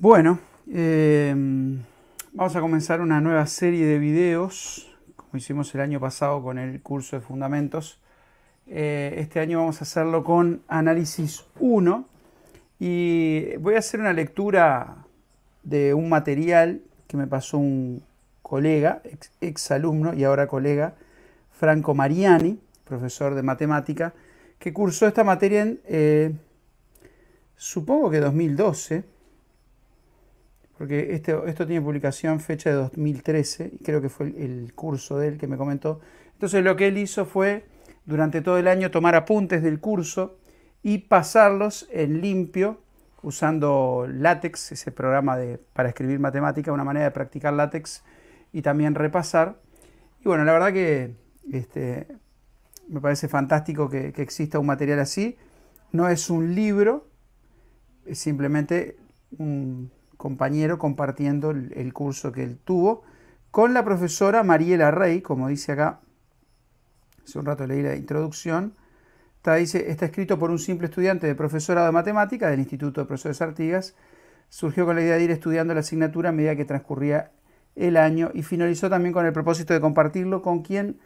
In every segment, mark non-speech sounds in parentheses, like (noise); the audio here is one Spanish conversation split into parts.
Bueno, eh, vamos a comenzar una nueva serie de videos, como hicimos el año pasado con el curso de fundamentos. Eh, este año vamos a hacerlo con análisis 1 y voy a hacer una lectura de un material que me pasó un colega, ex, alumno y ahora colega, Franco Mariani, profesor de matemática, que cursó esta materia en, eh, supongo que 2012 porque este, esto tiene publicación fecha de 2013, y creo que fue el, curso de él que me comentó. Entonces lo que él hizo fue, durante todo el año, tomar apuntes del curso y pasarlos en limpio usando látex, ese programa de, para escribir matemática, una manera de practicar látex y también repasar. Y bueno, la verdad que este, me parece fantástico que, que exista un material así. No es un libro, es simplemente un compañero compartiendo el, curso que él tuvo con la profesora Mariela Rey, como dice acá, hace un rato leí la introducción, está, dice, está escrito por un simple estudiante de profesora de matemática del Instituto de Profesores Artigas, surgió con la idea de ir estudiando la asignatura a medida que transcurría el año y finalizó también con el propósito de compartirlo con quien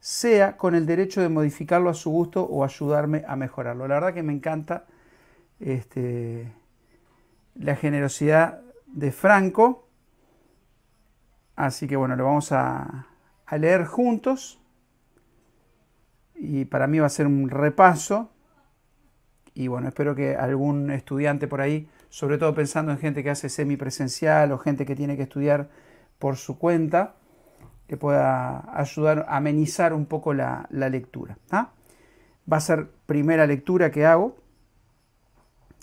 sea con el derecho de modificarlo a su gusto o ayudarme a mejorarlo. La verdad que me encanta este, la generosidad de Franco. Así que bueno, lo vamos a, leer juntos. Y para mí va a ser un repaso. Y bueno, espero que algún estudiante por ahí, sobre todo pensando en gente que hace semipresencial o gente que tiene que estudiar por su cuenta, que pueda ayudar a amenizar un poco la, lectura. ¿ah? Va a ser primera lectura que hago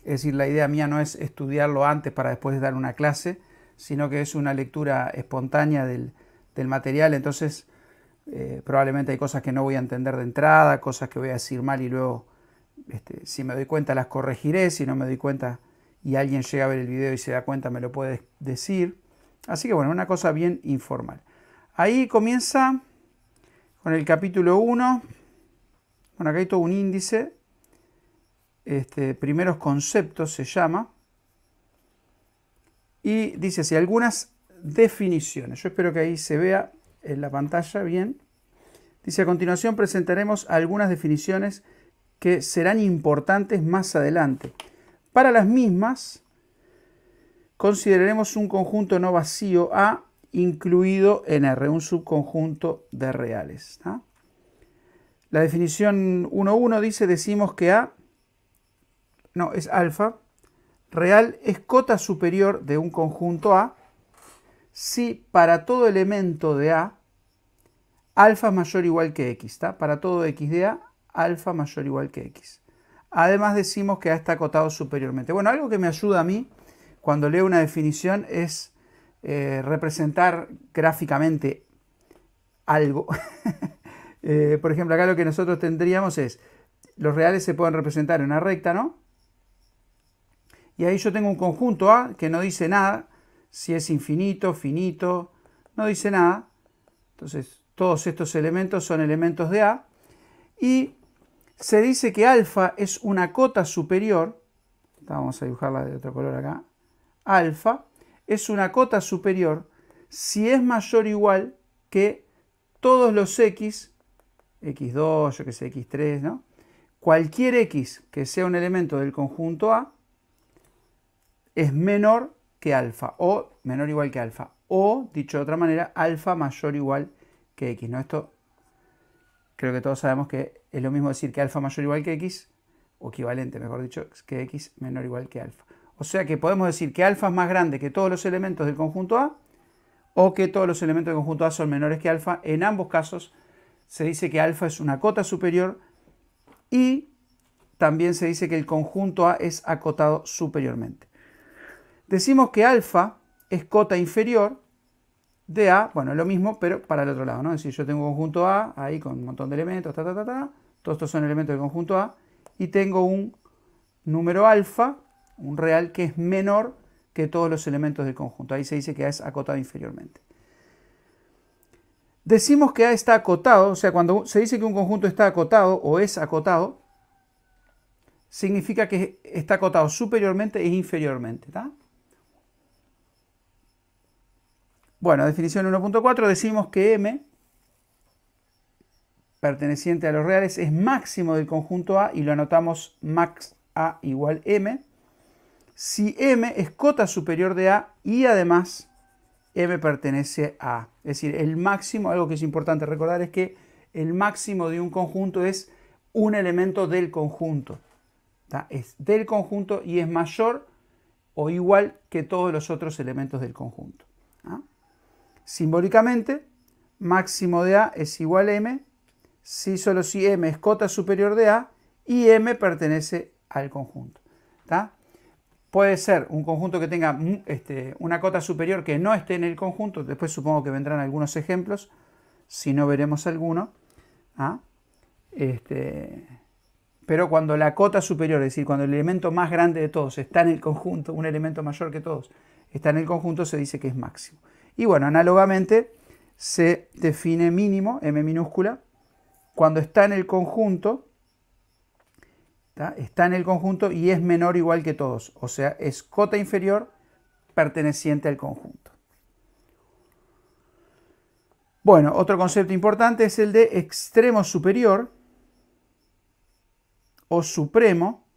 es decir, la idea mía no es estudiarlo antes para después dar una clase, sino que es una lectura espontánea del, material, entonces eh, probablemente hay cosas que no voy a entender de entrada, cosas que voy a decir mal y luego, este, si me doy cuenta, las corregiré, si no me doy cuenta y alguien llega a ver el video y se da cuenta, me lo puede decir. Así que bueno, una cosa bien informal. Ahí comienza con el capítulo 1. Bueno, acá hay todo un índice este, primeros conceptos se llama, y dice así, algunas definiciones. Yo espero que ahí se vea en la pantalla bien. Dice, a continuación presentaremos algunas definiciones que serán importantes más adelante. Para las mismas, consideraremos un conjunto no vacío A incluido en R, un subconjunto de reales. La definición 1.1 dice, decimos que A no, es alfa, real es cota superior de un conjunto A si para todo elemento de A alfa es mayor o igual que x, Para todo x de A, alfa mayor o igual que x. Además decimos que A está acotado superiormente. Bueno, algo que me ayuda a mí cuando leo una definición es eh, representar gráficamente algo. (laughs) Eh, por ejemplo, acá lo que nosotros tendríamos es, los reales se pueden representar en una recta, ¿no? Y ahí yo tengo un conjunto A que no dice nada, si es infinito, finito, no dice nada. Entonces, todos estos elementos son elementos de A. Y se dice que alfa es una cota superior, vamos a dibujarla de otro color acá, alfa es una cota superior si es mayor o igual que todos los x, x2, yo que sé, x3, Cualquier x que sea un elemento del conjunto A es menor que alfa o menor o igual que alfa o dicho de otra manera alfa mayor o igual que x no esto creo que todos sabemos que es lo mismo decir que alfa mayor o igual que x o equivalente mejor dicho que x menor o igual que alfa o sea que podemos decir que alfa es más grande que todos los elementos del conjunto A o que todos los elementos del conjunto A son menores que alfa en ambos casos se dice que alfa es una cota superior y también se dice que el conjunto A es acotado superiormente Decimos que alfa es cota inferior de A, bueno, lo mismo, pero para el otro lado, ¿no? Es decir, yo tengo un conjunto A ahí con un montón de elementos, ta, ta, ta, ta, todos estos son elementos del conjunto A, y tengo un número alfa, un real que es menor que todos los elementos del conjunto. Ahí se dice que A es acotado inferiormente. Decimos que A está acotado, o sea, cuando se dice que un conjunto está acotado o es acotado, significa que está acotado superiormente e inferiormente, ¿está? Bueno, definición 1.4, decimos que M, perteneciente a los reales, es máximo del conjunto A y lo anotamos max A igual M, si M es cota superior de A y además M pertenece a A. Es decir, el máximo, algo que es importante recordar es que el máximo de un conjunto es un elemento del conjunto. Es del conjunto y es mayor o igual que todos los otros elementos del conjunto. ¿Ah? Simbólicamente, máximo de A es igual a M si solo si M es cota superior de A y M pertenece al conjunto. Puede ser un conjunto que tenga mm, este, una cota superior que no esté en el conjunto, después supongo que vendrán algunos ejemplos, si no veremos alguno. ¿ah? Este, pero cuando la cota superior, es decir, cuando el elemento más grande de todos está en el conjunto, un elemento mayor que todos está en el conjunto, se dice que es máximo. Y bueno, análogamente se define mínimo, m minúscula, cuando está en el conjunto, está en el conjunto y es menor o igual que todos, o sea, es cota inferior perteneciente al conjunto. Bueno, otro concepto importante es el de extremo superior o supremo.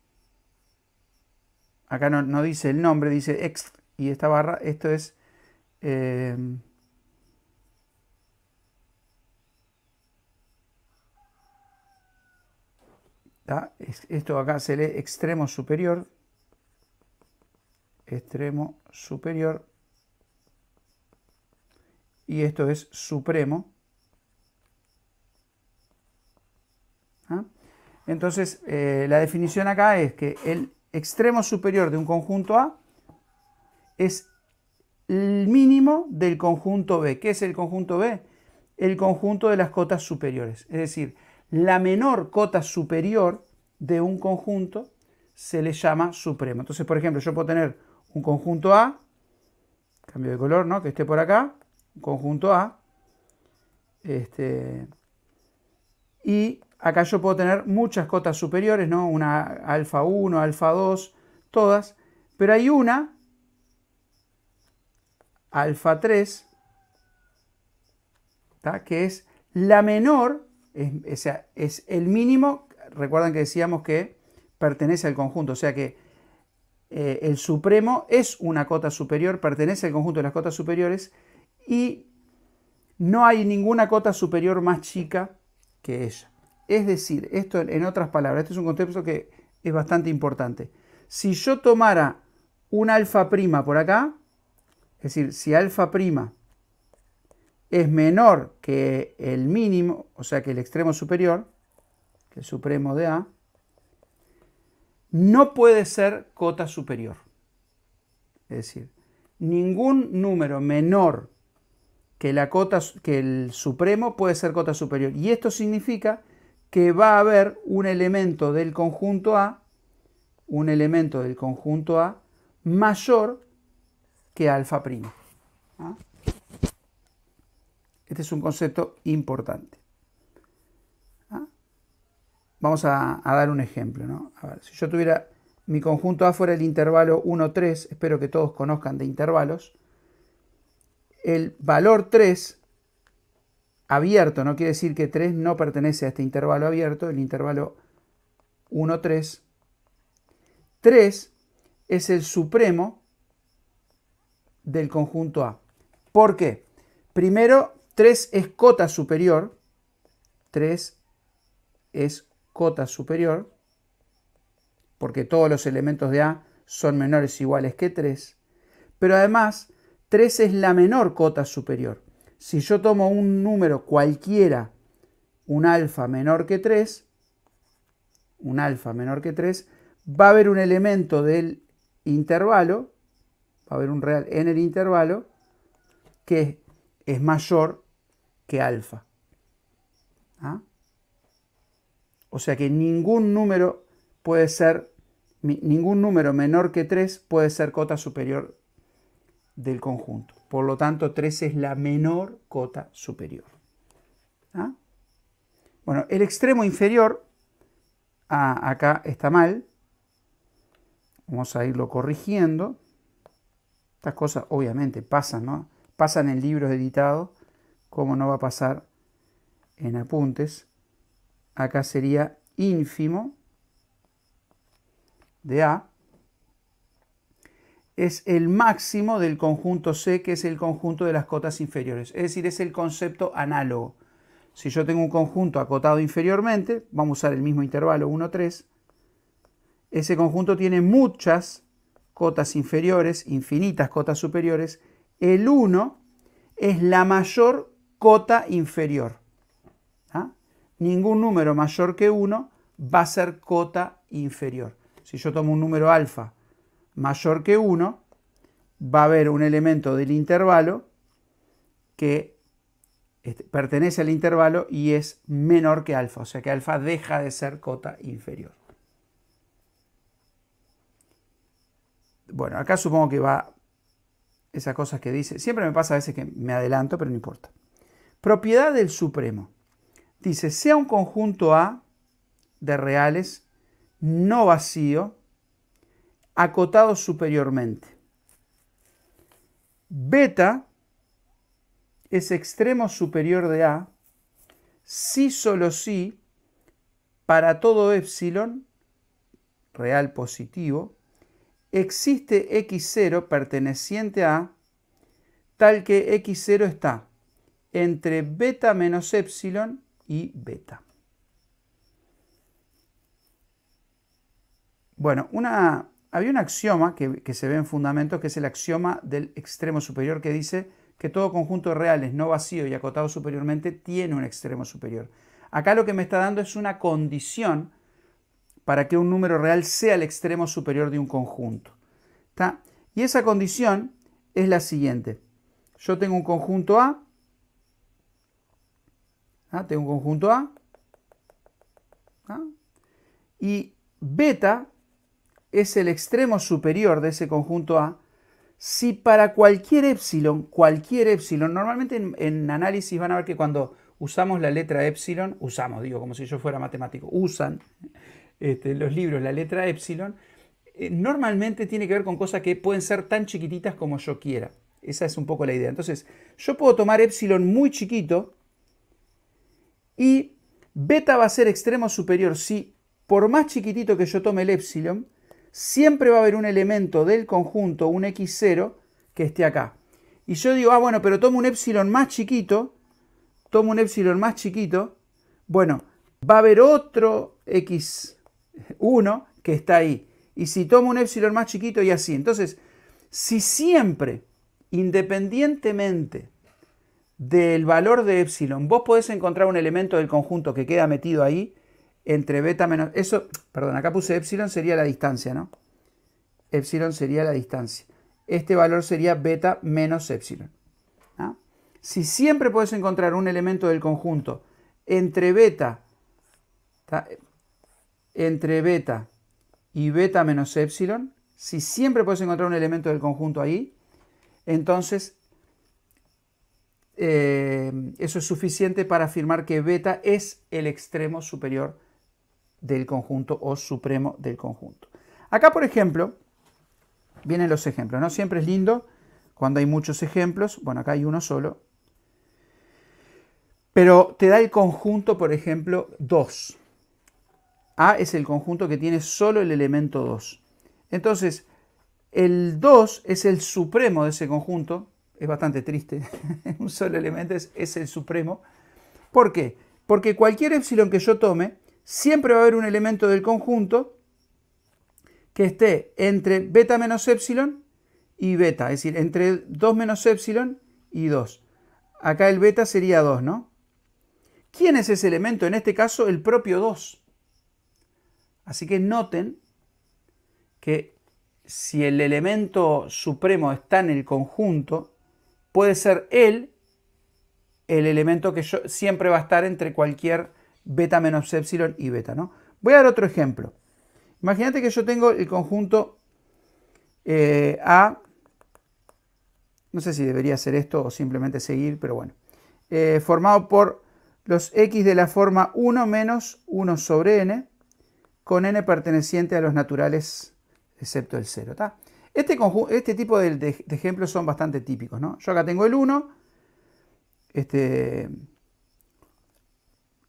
Acá no, no dice el nombre, dice ext y esta barra, esto es Em, esto acá se lee extremo superior. Extremo superior. Y esto es supremo. ¿ah? Entonces, eh, la definición acá es que el extremo superior de un conjunto A es el mínimo del conjunto B. ¿Qué es el conjunto B? El conjunto de las cotas superiores. Es decir, la menor cota superior de un conjunto se le llama supremo. Entonces, por ejemplo, yo puedo tener un conjunto A, cambio de color, ¿no? Que esté por acá, un conjunto A, este, y acá yo puedo tener muchas cotas superiores, ¿no? Una alfa 1, alfa 2, todas, pero hay una alfa 3, que es la menor, es, el mínimo, recuerdan que decíamos que pertenece al conjunto, o sea que eh, el supremo es una cota superior, pertenece al conjunto de las cotas superiores y no hay ninguna cota superior más chica que ella. Es decir, esto en otras palabras, este es un concepto que es bastante importante. Si yo tomara un alfa prima por acá, es decir, si alfa prima es menor que el mínimo, o sea que el extremo superior, que el supremo de A, no puede ser cota superior. Es decir, ningún número menor que, la cota, que el supremo puede ser cota superior. Y esto significa que va a haber un elemento del conjunto A, un elemento del conjunto A mayor que alfa prima. ¿ah? Este es un concepto importante. ¿ah? Vamos a, dar un ejemplo. si yo tuviera mi conjunto A fuera el intervalo 1, 3, espero que todos conozcan de intervalos, el valor 3 abierto, no quiere decir que 3 no pertenece a este intervalo abierto, el intervalo 1, 3. 3 es el supremo del conjunto A. ¿Por qué? Primero, 3 es cota superior. 3 es cota superior. Porque todos los elementos de A son menores o iguales que 3. Pero además, 3 es la menor cota superior. Si yo tomo un número cualquiera, un alfa menor que 3, un alfa menor que 3, va a haber un elemento del intervalo va a haber un real en el intervalo que es mayor que alfa. ¿Ah? O sea que ningún número puede ser, ningún número menor que 3 puede ser cota superior del conjunto. Por lo tanto, 3 es la menor cota superior. ¿Ah? Bueno, el extremo inferior, ah, acá está mal, vamos a irlo corrigiendo. Estas cosas obviamente pasan, ¿no? Pasan en libros editados, como no va a pasar en apuntes. Acá sería ínfimo de A. Es el máximo del conjunto C, que es el conjunto de las cotas inferiores. Es decir, es el concepto análogo. Si yo tengo un conjunto acotado inferiormente, vamos a usar el mismo intervalo 1, 3. Ese conjunto tiene muchas cotas inferiores, infinitas cotas superiores, el 1 es la mayor cota inferior. ¿ah? Ningún número mayor que 1 va a ser cota inferior. Si yo tomo un número alfa mayor que 1, va a haber un elemento del intervalo que este, pertenece al intervalo y es menor que alfa, o sea que alfa deja de ser cota inferior. Bueno, acá supongo que va esas cosas que dice. Siempre me pasa a veces que me adelanto, pero no importa. Propiedad del Supremo. Dice, sea un conjunto A de reales no vacío, acotado superiormente. Beta es extremo superior de A, si solo si, para todo epsilon, real positivo, existe x0 perteneciente a tal que x0 está entre beta menos epsilon y beta. Bueno, una, había un axioma que, que, se ve en fundamentos, que es el axioma del extremo superior, que dice que todo conjunto de reales no vacío y acotado superiormente tiene un extremo superior. Acá lo que me está dando es una condición para que un número real sea el extremo superior de un conjunto. Y esa condición es la siguiente. Yo tengo un conjunto A, tengo un conjunto A, y beta es el extremo superior de ese conjunto A, si para cualquier epsilon, cualquier epsilon, normalmente en, en, análisis van a ver que cuando usamos la letra epsilon, usamos, digo, como si yo fuera matemático, usan este, los libros, la letra epsilon, eh, normalmente tiene que ver con cosas que pueden ser tan chiquititas como yo quiera. Esa es un poco la idea. Entonces, yo puedo tomar epsilon muy chiquito y beta va a ser extremo superior si por más chiquitito que yo tome el epsilon, siempre va a haber un elemento del conjunto, un x0, que esté acá. Y yo digo, ah, bueno, pero tomo un epsilon más chiquito, tomo un epsilon más chiquito, bueno, va a haber otro x uno que está ahí. Y si tomo un epsilon más chiquito y así. Entonces, si siempre, independientemente del valor de epsilon, vos podés encontrar un elemento del conjunto que queda metido ahí entre beta menos... Eso, perdón, acá puse epsilon sería la distancia, ¿no? Epsilon sería la distancia. Este valor sería beta menos epsilon. Si siempre podés encontrar un elemento del conjunto entre beta, entre beta y beta menos epsilon, si siempre puedes encontrar un elemento del conjunto ahí, entonces eh, eso es suficiente para afirmar que beta es el extremo superior del conjunto o supremo del conjunto. Acá, por ejemplo, vienen los ejemplos, ¿no? Siempre es lindo cuando hay muchos ejemplos, bueno, acá hay uno solo, pero te da el conjunto, por ejemplo, 2. A es el conjunto que tiene solo el elemento 2. Entonces, el 2 es el supremo de ese conjunto. Es bastante triste. (laughs) Un solo elemento es, el supremo. ¿Por qué? Porque cualquier epsilon que yo tome, siempre va a haber un elemento del conjunto que esté entre beta menos epsilon y beta. Es decir, entre 2 menos epsilon y 2. Acá el beta sería 2, ¿no? ¿Quién es ese elemento? En este caso, el propio 2. Así que noten que si el elemento supremo está en el conjunto, puede ser él el elemento que yo, siempre va a estar entre cualquier beta menos epsilon y beta. ¿no? Voy a dar otro ejemplo. Imagínate que yo tengo el conjunto eh, A, no sé si debería ser esto o simplemente seguir, pero bueno, eh, formado por los x de la forma 1 menos 1 sobre n, con n perteneciente a los naturales, excepto el 0. Este, este, tipo de, ejemplos son bastante típicos. ¿no? Yo acá tengo el 1, este,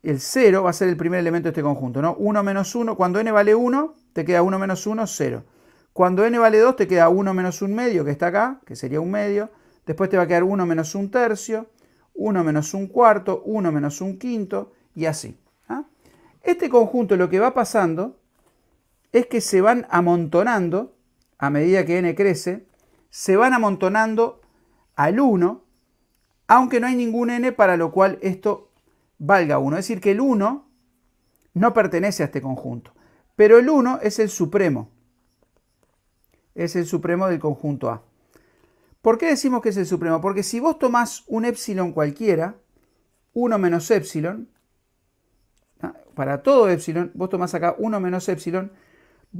el 0 va a ser el primer elemento de este conjunto. ¿no? 1 menos 1, cuando n vale 1, te queda 1 menos 1, 0. Cuando n vale 2, te queda 1 menos 1 medio, que está acá, que sería un medio. Después te va a quedar 1 menos 1 tercio, 1 menos 1 cuarto, 1 menos 1 quinto, y así. Este conjunto lo que va pasando es que se van amontonando a medida que n crece, se van amontonando al 1, aunque no hay ningún n para lo cual esto valga 1. Es decir, que el 1 no pertenece a este conjunto, pero el 1 es el supremo, es el supremo del conjunto A. ¿Por qué decimos que es el supremo? Porque si vos tomás un epsilon cualquiera, 1 menos epsilon, para todo epsilon, vos tomás acá 1 menos epsilon,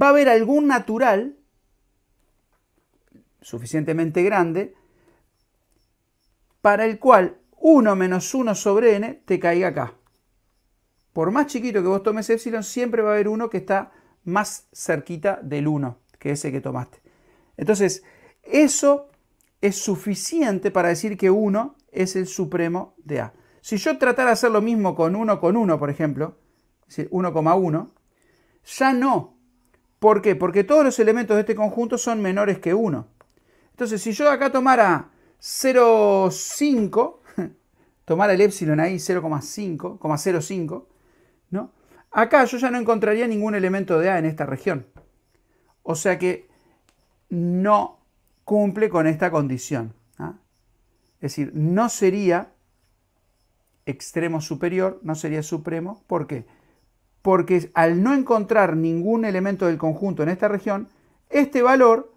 va a haber algún natural suficientemente grande para el cual 1 menos 1 sobre n te caiga acá. Por más chiquito que vos tomes epsilon, siempre va a haber uno que está más cerquita del 1 que ese que tomaste. Entonces, eso es suficiente para decir que 1 es el supremo de A. Si yo tratara de hacer lo mismo con 1 con 1, por ejemplo, 1,1, ya no. ¿Por qué? Porque todos los elementos de este conjunto son menores que 1. Entonces, si yo acá tomara 0,5, (laughs) tomara el epsilon ahí, 0,5, 0,5, ¿no? Acá yo ya no encontraría ningún elemento de A en esta región. O sea que no cumple con esta condición. ¿ah? Es decir, no sería extremo superior, no sería supremo. ¿Por qué? porque al no encontrar ningún elemento del conjunto en esta región, este valor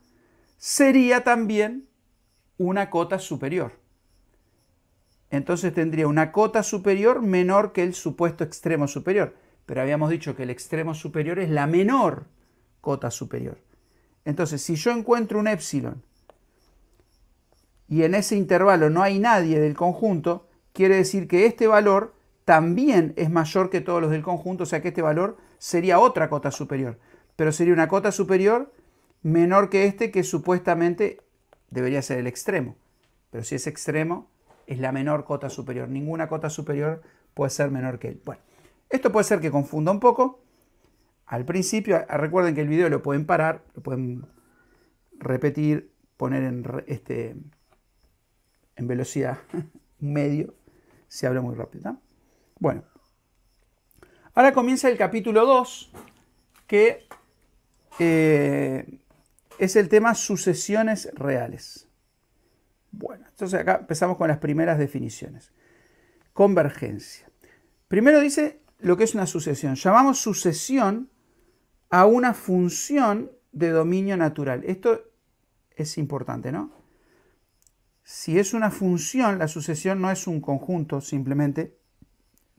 sería también una cota superior. Entonces tendría una cota superior menor que el supuesto extremo superior. Pero habíamos dicho que el extremo superior es la menor cota superior. Entonces, si yo encuentro un epsilon y en ese intervalo no hay nadie del conjunto, quiere decir que este valor también es mayor que todos los del conjunto, o sea que este valor sería otra cota superior, pero sería una cota superior menor que este que supuestamente debería ser el extremo, pero si es extremo es la menor cota superior, ninguna cota superior puede ser menor que él. Bueno, esto puede ser que confunda un poco. Al principio, recuerden que el video lo pueden parar, lo pueden repetir, poner en, este, en velocidad (laughs) medio, se habla muy rápido. Bueno, ahora comienza el capítulo 2, que eh, es el tema sucesiones reales. Bueno, entonces acá empezamos con las primeras definiciones. Convergencia. Primero dice lo que es una sucesión. Llamamos sucesión a una función de dominio natural. Esto es importante, ¿no? Si es una función, la sucesión no es un conjunto simplemente,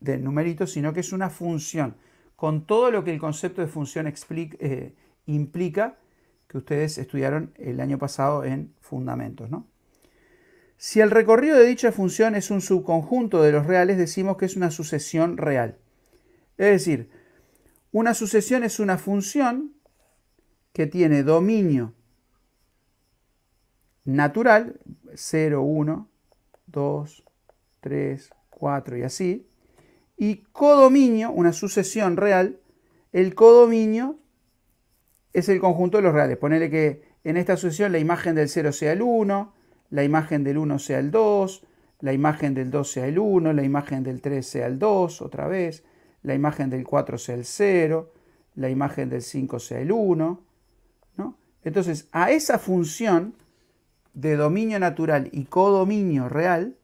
de numerito, sino que es una función, con todo lo que el concepto de función eh, implica que ustedes estudiaron el año pasado en Fundamentos. Si el recorrido de dicha función es un subconjunto de los reales, decimos que es una sucesión real. Es decir, una sucesión es una función que tiene dominio natural, 0, 1, 2, 3, 4 y así, y codominio, una sucesión real, el codominio es el conjunto de los reales. Ponele que en esta sucesión la imagen del 0 sea el 1, la imagen del 1 sea el 2, la imagen del 2 sea el 1, la imagen del 3 sea el 2, otra vez, la imagen del 4 sea el 0, la imagen del 5 sea el 1. Entonces, a esa función de dominio natural y codominio real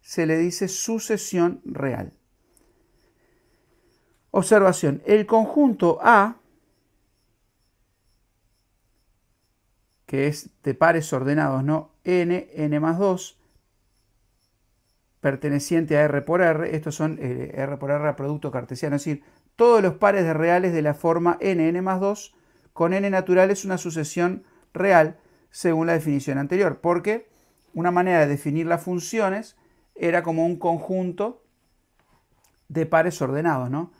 se le dice sucesión real. Observación, el conjunto A, que es de pares ordenados, ¿no? N, N más 2, perteneciente a R por R, estos son eh, R por R a producto cartesiano, es decir, todos los pares de reales de la forma N, N más 2, con N natural es una sucesión real, según la definición anterior, porque una manera de definir las funciones era como un conjunto de pares ordenados, ¿no?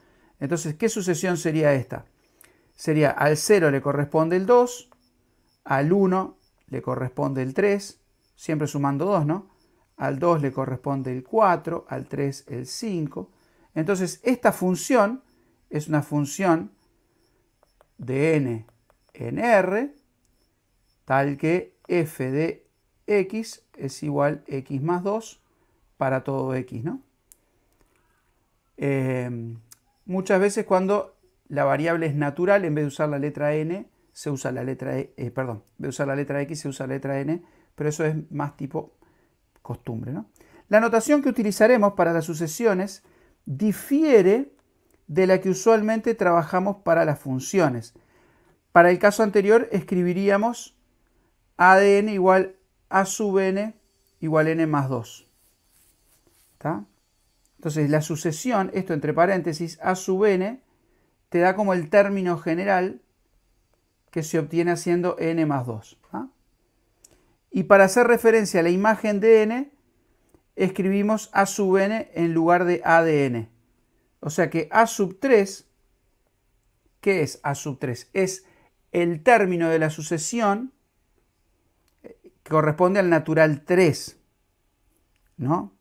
Entonces, ¿qué sucesión sería esta? Sería al 0 le corresponde el 2, al 1 le corresponde el 3, siempre sumando 2, ¿no? Al 2 le corresponde el 4, al 3 el 5. Entonces, esta función es una función de n en R, tal que f de x es igual a x más 2 para todo x, ¿no? Eh, Muchas veces cuando la variable es natural, en vez de usar la letra n, se usa la letra e, eh, perdón, usar la letra x se usa la letra n, pero eso es más tipo costumbre, ¿no? La notación que utilizaremos para las sucesiones difiere de la que usualmente trabajamos para las funciones. Para el caso anterior escribiríamos ADN igual a sub n igual n más 2. ¿Está? Entonces la sucesión, esto entre paréntesis, A sub n, te da como el término general que se obtiene haciendo n más 2. ¿ah? Y para hacer referencia a la imagen de n, escribimos A sub n en lugar de A de n. O sea que A sub 3, ¿qué es A sub 3? Es el término de la sucesión que corresponde al natural 3. ¿No?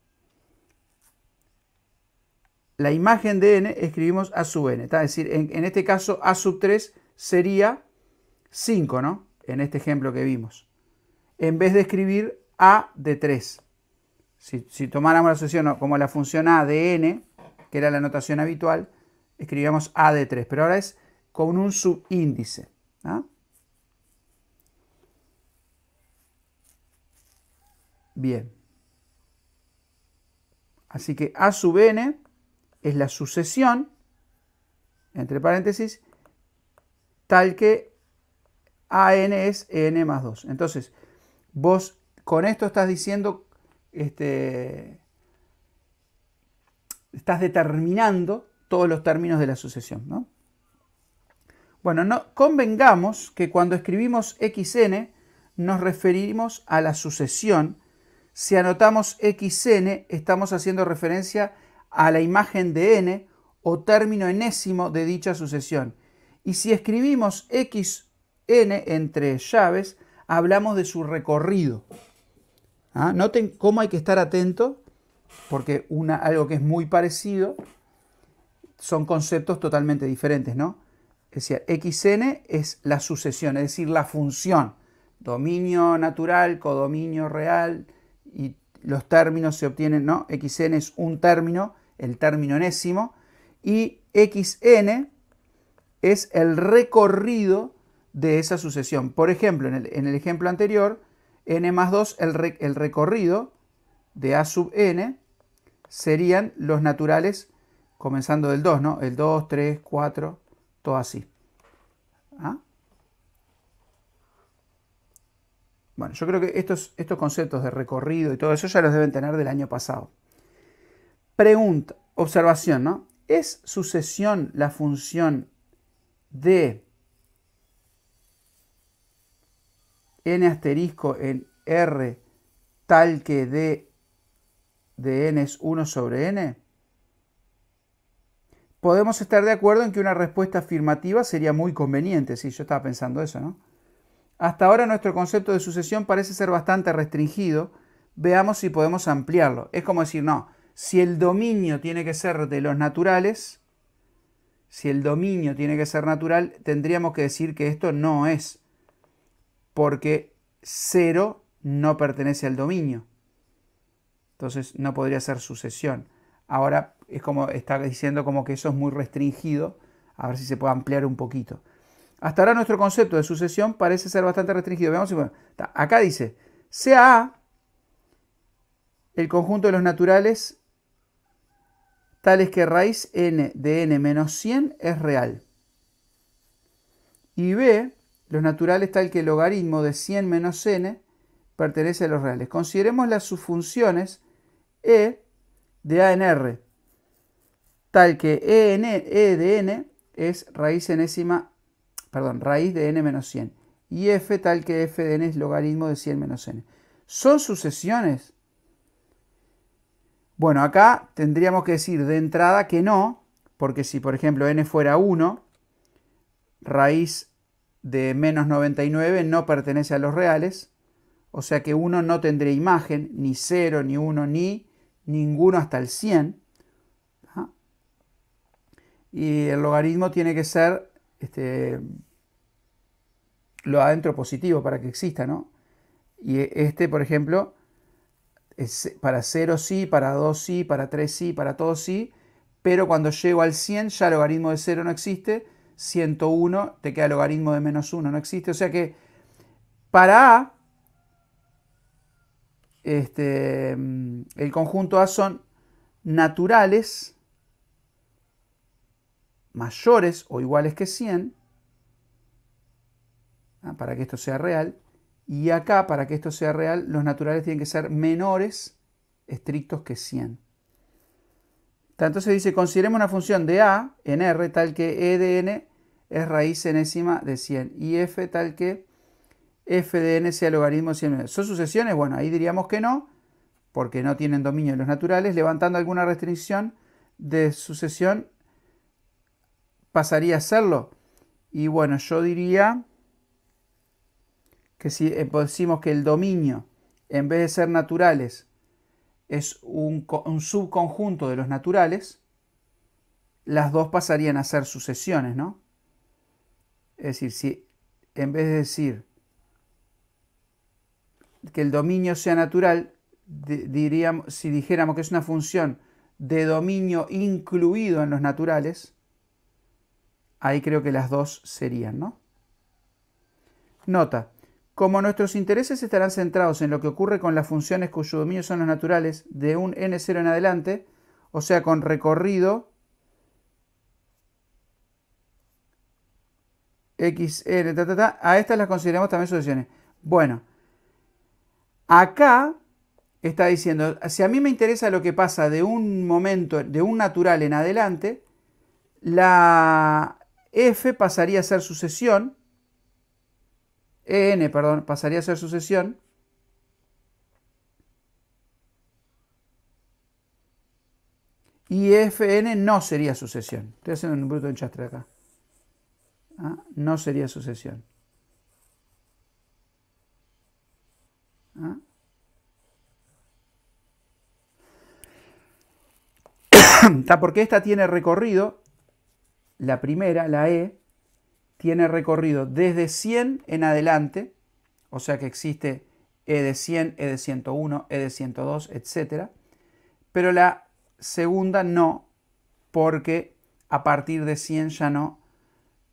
la imagen de n escribimos a sub n. Es decir, en, este caso a sub 3 sería 5, ¿no? En este ejemplo que vimos. En vez de escribir a de 3. Si, tomáramos la asociación como la función a de n, que era la notación habitual, escribíamos a de 3. Pero ahora es con un subíndice. índice Bien. Así que a sub n es la sucesión, entre paréntesis, tal que AN es n más 2. Entonces, vos con esto estás diciendo, este, estás determinando todos los términos de la sucesión. ¿no? Bueno, no, convengamos que cuando escribimos xn nos referimos a la sucesión. Si anotamos xn estamos haciendo referencia a a la imagen de n o término enésimo de dicha sucesión. Y si escribimos xn entre llaves, hablamos de su recorrido. Ah, noten cómo hay que estar atento, porque una, algo que es muy parecido son conceptos totalmente diferentes, ¿no? Es decir, xn es la sucesión, es decir, la función. Dominio natural, codominio real, y los términos se obtienen, ¿no? xn es un término el término enésimo, y xn es el recorrido de esa sucesión. Por ejemplo, en el, ejemplo anterior, n más 2, el, el recorrido de a sub n serían los naturales comenzando del 2, ¿no? El 2, 3, 4, todo así. ¿Ah? Bueno, yo creo que estos, estos conceptos de recorrido y todo eso ya los deben tener del año pasado. Pregunta, observación, ¿no? ¿Es sucesión la función de n asterisco en R tal que D de n es 1 sobre n? Podemos estar de acuerdo en que una respuesta afirmativa sería muy conveniente, si yo estaba pensando eso, ¿no? Hasta ahora nuestro concepto de sucesión parece ser bastante restringido, veamos si podemos ampliarlo. Es como decir, no, si el dominio tiene que ser de los naturales, si el dominio tiene que ser natural, tendríamos que decir que esto no es, porque cero no pertenece al dominio. Entonces no podría ser sucesión. Ahora es como está diciendo como que eso es muy restringido, a ver si se puede ampliar un poquito. Hasta ahora nuestro concepto de sucesión parece ser bastante restringido. Veamos acá dice, sea el conjunto de los naturales tales que raíz n de n menos 100 es real. Y b, los naturales tal que el logaritmo de 100 menos n pertenece a los reales. Consideremos las subfunciones e de a en r, tal que e, e de n es raíz enésima, perdón, raíz de n menos 100 y f tal que f de n es logaritmo de 100 menos n. ¿Son sucesiones? Bueno, acá tendríamos que decir de entrada que no, porque si por ejemplo n fuera 1, raíz de menos 99 no pertenece a los reales, o sea que 1 no tendría imagen, ni 0, ni 1, ni ninguno hasta el 100. ¿ah? Y el logaritmo tiene que ser este, lo adentro positivo para que exista, ¿no? Y este, por ejemplo, para 0 sí, para 2 sí, para 3 sí, para todo sí, pero cuando llego al 100 ya el logaritmo de 0 no existe, 101 te queda el logaritmo de menos 1, no existe, o sea que para A, este, el conjunto A son naturales mayores o iguales que 100, ¿ah? para que esto sea real, y acá, para que esto sea real, los naturales tienen que ser menores estrictos que 100. Entonces dice, consideremos una función de A en R tal que E de n es raíz enésima de 100 y f tal que f de n sea logaritmo de 100. ¿Son sucesiones? Bueno, ahí diríamos que no, porque no tienen dominio los naturales. Levantando alguna restricción de sucesión, pasaría a serlo. Y bueno, yo diría que si eh, pues decimos que el dominio, en vez de ser naturales, es un, subconjunto de los naturales, las dos pasarían a ser sucesiones, ¿no? Es decir, si en vez de decir que el dominio sea natural, diríamos, si dijéramos que es una función de dominio incluido en los naturales, ahí creo que las dos serían, ¿no? Nota, como nuestros intereses estarán centrados en lo que ocurre con las funciones cuyo dominio son los naturales de un n0 en adelante, o sea, con recorrido x ta, a estas las consideramos también sucesiones. Bueno, acá está diciendo, si a mí me interesa lo que pasa de un momento, de un natural en adelante, la f pasaría a ser sucesión EN, perdón, pasaría a ser sucesión. Y fn no sería sucesión. Estoy haciendo un bruto enchastre acá. Ah, no sería sucesión. Ah. (coughs) porque esta tiene recorrido, la primera, la E, tiene recorrido desde 100 en adelante, o sea que existe E de 100, E de 101, E de 102, etc. Pero la segunda no, porque a partir de 100 ya no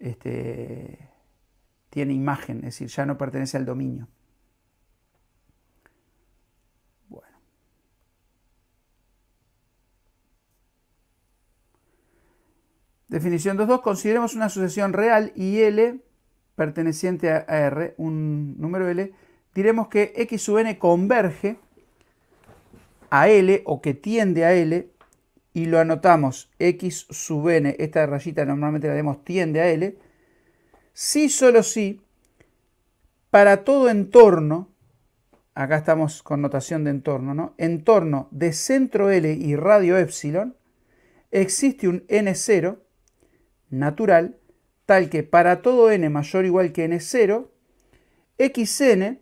este, tiene imagen, es decir, ya no pertenece al dominio. Definición 2.2. Consideremos una sucesión real y L perteneciente a R, un número L. Diremos que X sub n converge a L o que tiende a L y lo anotamos X sub n. Esta rayita normalmente la vemos tiende a L. Si solo si, para todo entorno, acá estamos con notación de entorno, ¿no? Entorno de centro L y radio epsilon, existe un N0 natural, tal que para todo n mayor o igual que n0, xn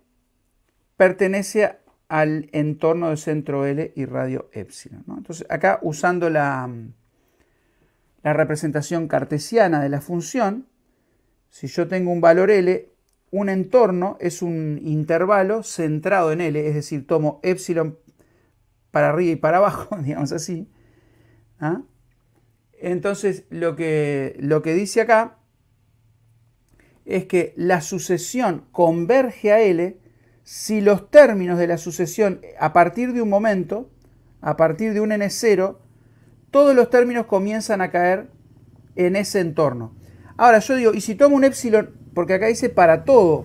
pertenece al entorno de centro L y radio epsilon. Entonces acá usando la, la representación cartesiana de la función, si yo tengo un valor L, un entorno es un intervalo centrado en L, es decir, tomo epsilon para arriba y para abajo, (laughs) digamos así, ¿ah? Entonces, lo que, lo que dice acá es que la sucesión converge a L si los términos de la sucesión a partir de un momento, a partir de un N0, todos los términos comienzan a caer en ese entorno. Ahora yo digo, y si tomo un epsilon, porque acá dice para todo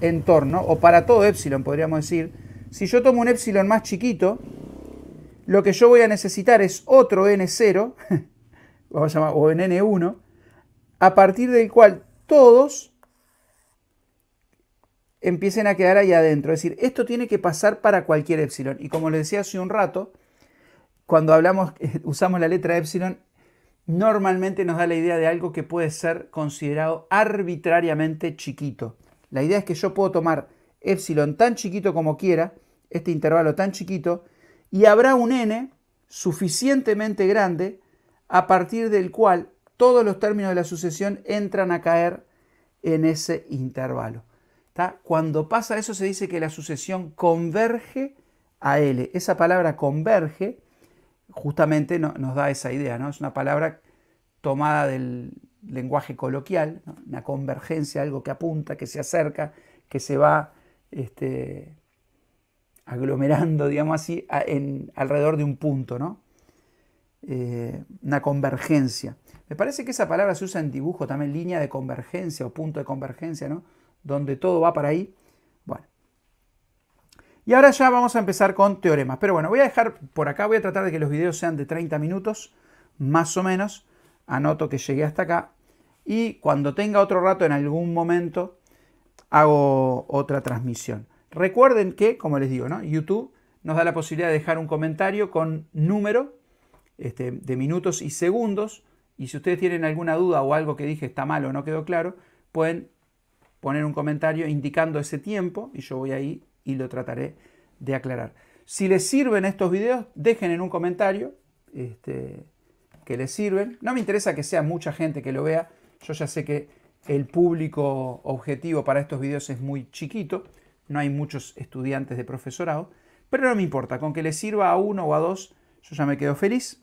entorno, o para todo epsilon podríamos decir, si yo tomo un epsilon más chiquito, lo que yo voy a necesitar es otro N0 (laughs) vamos a llamar, o en N1, a partir del cual todos empiecen a quedar ahí adentro. Es decir, esto tiene que pasar para cualquier epsilon. Y como les decía hace un rato, cuando hablamos, (laughs) usamos la letra epsilon, normalmente nos da la idea de algo que puede ser considerado arbitrariamente chiquito. La idea es que yo puedo tomar epsilon tan chiquito como quiera, este intervalo tan chiquito, y habrá un n suficientemente grande a partir del cual todos los términos de la sucesión entran a caer en ese intervalo. Cuando pasa eso se dice que la sucesión converge a L. Esa palabra converge justamente nos da esa idea, ¿no? es una palabra tomada del lenguaje coloquial, una convergencia, algo que apunta, que se acerca, que se va este, aglomerando, digamos así, alrededor de un punto. ¿no? Eh, una convergencia. Me parece que esa palabra se usa en dibujo también, línea de convergencia o punto de convergencia, ¿no? Donde todo va para ahí. Bueno. Y ahora ya vamos a empezar con teoremas. Pero bueno, voy a dejar por acá, voy a tratar de que los videos sean de 30 minutos, más o menos. Anoto que llegué hasta acá. Y cuando tenga otro rato, en algún momento, hago otra transmisión. Recuerden que, como les digo, ¿no? YouTube nos da la posibilidad de dejar un comentario con número este, de minutos y segundos. Y si ustedes tienen alguna duda o algo que dije está mal o no quedó claro, pueden poner un comentario indicando ese tiempo y yo voy ahí y lo trataré de aclarar. Si les sirven estos videos, dejen en un comentario este, que les sirven. No me interesa que sea mucha gente que lo vea. Yo ya sé que el público objetivo para estos videos es muy chiquito. No hay muchos estudiantes de profesorado. Pero no me importa. Con que les sirva a uno o a dos, yo ya me quedo feliz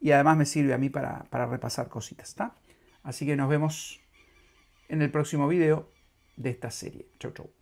y además me sirve a mí para, repasar cositas. ¿está? Así que nos vemos en el próximo video de esta serie. Chau, chau.